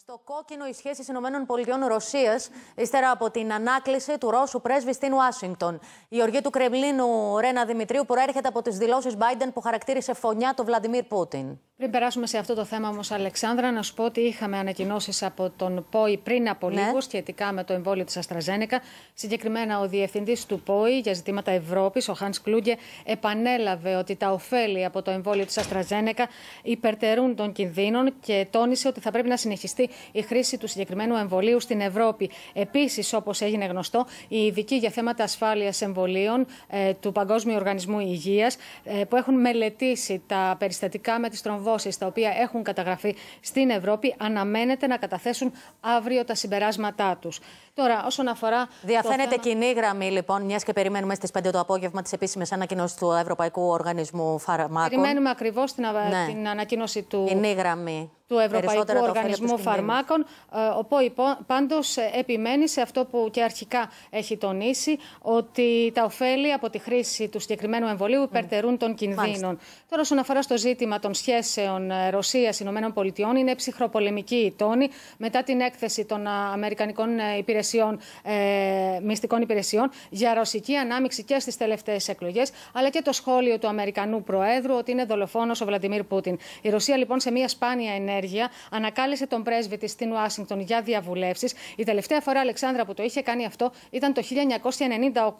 Στο κόκκινο οι σχέσεις ΗΠΑ Ρωσίας, ύστερα από την ανάκληση του Ρώσου πρέσβη στην Ουάσιγκτον. Η οργή του Κρεμλίνου Ρένα Δημητρίου προέρχεται από τις δηλώσεις Biden που χαρακτήρισε φωνιά του Βλαντιμίρ Πούτιν. Πριν περάσουμε σε αυτό το θέμα όμως, Αλεξάνδρα, να σου πω ότι είχαμε ανακοινώσεις από τον ΠΟΗ πριν από ναι. λίγο σχετικά με το εμβόλιο της Αστραζένεκα. Συγκεκριμένα, ο Διευθυντής του ΠΟΗ για ζητήματα Ευρώπης, ο Χάνς Κλούγκε, επανέλαβε ότι τα ωφέλη από το εμβόλιο της Αστραζένεκα υπερτερούν των κινδύνων και τόνισε ότι θα πρέπει να συνεχιστεί η χρήση του συγκεκριμένου εμβολίου στην Ευρώπη. Επίσης, όπως έγινε γνωστό, οι ειδικοί για θέματα ασφάλειας εμβολίων ε, του Παγκόσμιου Οργανισμού Υγείας, ε, που έχουν μελετήσει τα περιστατικά με τις τρομβόλε τα οποία έχουν καταγραφεί στην Ευρώπη, αναμένεται να καταθέσουν αύριο τα συμπεράσματά τους. Τώρα, όσον αφορά. Διαφαίνεται θέμα... κοινή γραμμή, λοιπόν, μιας και περιμένουμε στις 5 το απόγευμα τις επίσημες ανακοινώσεις του Ευρωπαϊκού Οργανισμού Φαρμάκων. Περιμένουμε ακριβώς την, ναι. την ανακοίνωση του. Κοινή γραμμή του Ευρωπαϊκού Οργανισμού Φαρμάκων. Ε, ο ΠΟΗ πάντως ε, επιμένει σε αυτό που και αρχικά έχει τονίσει, ότι τα ωφέλη από τη χρήση του συγκεκριμένου εμβολίου υπερτερούν των κινδύνων. Μάλιστα. Τώρα, όσον αφορά στο ζήτημα των σχέσεων ε, Ρωσία-ΗΠΑ, είναι ψυχροπολεμική η τόνη μετά την έκθεση των Αμερικανικών υπηρεσιών, ε, μυστικών υπηρεσιών για ρωσική ανάμειξη και στις τελευταίες εκλογές, αλλά και το σχόλιο του Αμερικανού Προέδρου ότι είναι δολοφόνος ο Βλαντιμίρ Πούτιν. Η Ρωσία, λοιπόν, σε μια σπάνια ενέργεια ενέργεια, ανακάλεσε τον πρέσβη της στην Ουάσιγκτον για διαβουλεύσεις. Η τελευταία φορά, Αλεξάνδρα, που το είχε κάνει αυτό ήταν το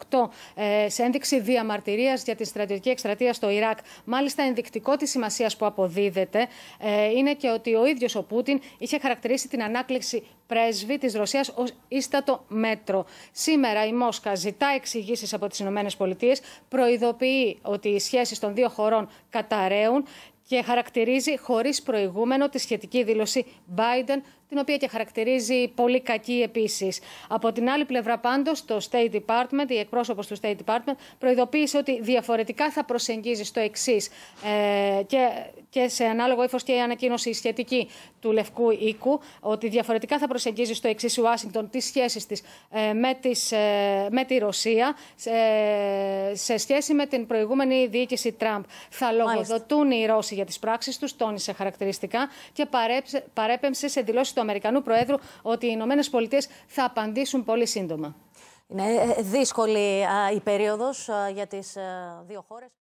1998 ε, σε ένδειξη διαμαρτυρίας για τη στρατιωτική εκστρατεία στο Ιράκ. Μάλιστα, ενδεικτικό της σημασίας που αποδίδεται ε, είναι και ότι ο ίδιος ο Πούτιν είχε χαρακτηρίσει την ανάκληση πρέσβη της Ρωσίας ως ίστατο μέτρο. Σήμερα η Μόσχα ζητά εξηγήσεις από τις ΗΠΑ, προειδοποιεί ότι οι σχέσεις των δύο χωρών καταραίουν και χαρακτηρίζει χωρίς προηγούμενο τη σχετική δήλωση Biden, την οποία και χαρακτηρίζει πολύ κακή επίσης. Από την άλλη πλευρά, πάντως, το State Department, η εκπρόσωπος του State Department, προειδοποίησε ότι διαφορετικά θα προσεγγίζει στο εξής ε, και, και σε ανάλογο ύφος και η ανακοίνωση σχετική του Λευκού Οίκου, ότι διαφορετικά θα προσεγγίζει στο εξής η Ουάσιγκτον τις σχέσεις της ε, με, ε, με τη Ρωσία σε, σε σχέση με την προηγούμενη διοίκηση Τραμπ. Θα λογοδοτούν οι Ρώσοι για τις πράξεις τους, τόνισε χαρακτηριστικά και παρέπεμψε σε δηλώσεις του Αμερικανού Προέδρου ότι οι Ηνωμένες Πολιτείες θα απαντήσουν πολύ σύντομα. Είναι δύσκολη η περίοδος για τις δύο χώρες.